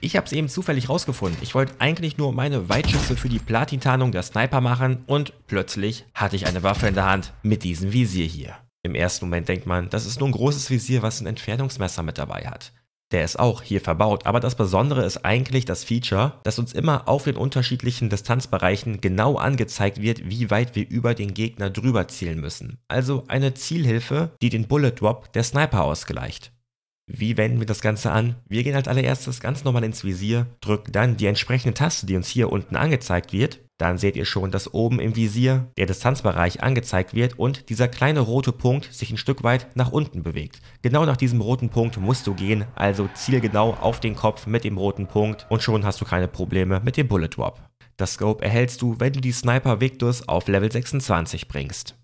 Ich habe es eben zufällig rausgefunden. Ich wollte eigentlich nur meine Weitschüsse für die Platin-Tarnung der Sniper machen und plötzlich hatte ich eine Waffe in der Hand mit diesem Visier hier. Im ersten Moment denkt man, das ist nur ein großes Visier, was ein Entfernungsmesser mit dabei hat. Der ist auch hier verbaut, aber das Besondere ist eigentlich das Feature, dass uns immer auf den unterschiedlichen Distanzbereichen genau angezeigt wird, wie weit wir über den Gegner drüber zielen müssen. Also eine Zielhilfe, die den Bullet Drop der Sniper ausgleicht wie wenden wir das Ganze an? Wir gehen als allererstes ganz normal ins Visier, drücken dann die entsprechende Taste, die uns hier unten angezeigt wird. Dann seht ihr schon, dass oben im Visier der Distanzbereich angezeigt wird und dieser kleine rote Punkt sich ein Stück weit nach unten bewegt. Genau nach diesem roten Punkt musst du gehen, also zielgenau auf den Kopf mit dem roten Punkt und schon hast du keine Probleme mit dem Bullet Drop. Das Scope erhältst du, wenn du die Sniper Victus auf Level 26 bringst.